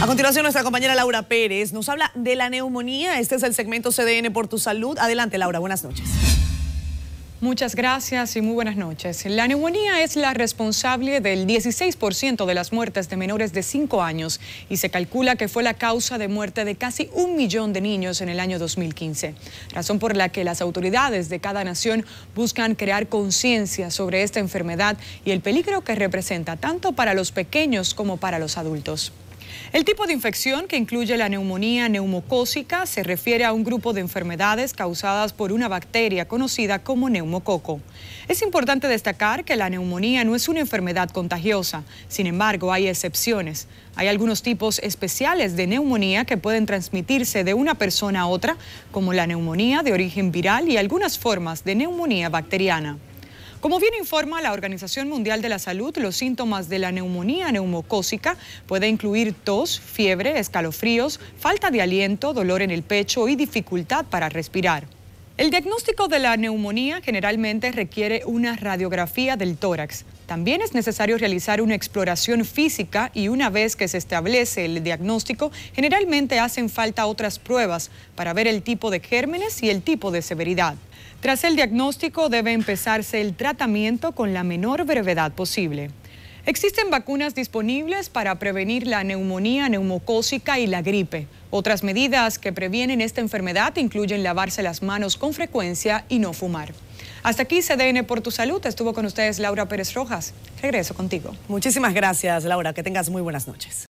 A continuación, nuestra compañera Laura Pérez nos habla de la neumonía. Este es el segmento CDN por tu salud. Adelante, Laura. Buenas noches. Muchas gracias y muy buenas noches. La neumonía es la responsable del 16% de las muertes de menores de 5 años y se calcula que fue la causa de muerte de casi un millón de niños en el año 2015, razón por la que las autoridades de cada nación buscan crear conciencia sobre esta enfermedad y el peligro que representa tanto para los pequeños como para los adultos. El tipo de infección, que incluye la neumonía neumocócica, se refiere a un grupo de enfermedades causadas por una bacteria conocida como neumococo. Es importante destacar que la neumonía no es una enfermedad contagiosa, sin embargo hay excepciones. Hay algunos tipos especiales de neumonía que pueden transmitirse de una persona a otra, como la neumonía de origen viral y algunas formas de neumonía bacteriana. Como bien informa la Organización Mundial de la Salud, los síntomas de la neumonía neumocósica pueden incluir tos, fiebre, escalofríos, falta de aliento, dolor en el pecho y dificultad para respirar. El diagnóstico de la neumonía generalmente requiere una radiografía del tórax. También es necesario realizar una exploración física y una vez que se establece el diagnóstico, generalmente hacen falta otras pruebas para ver el tipo de gérmenes y el tipo de severidad. Tras el diagnóstico debe empezarse el tratamiento con la menor brevedad posible. Existen vacunas disponibles para prevenir la neumonía neumocósica y la gripe. Otras medidas que previenen esta enfermedad incluyen lavarse las manos con frecuencia y no fumar. Hasta aquí CDN por tu salud. Estuvo con ustedes Laura Pérez Rojas. Regreso contigo. Muchísimas gracias, Laura. Que tengas muy buenas noches.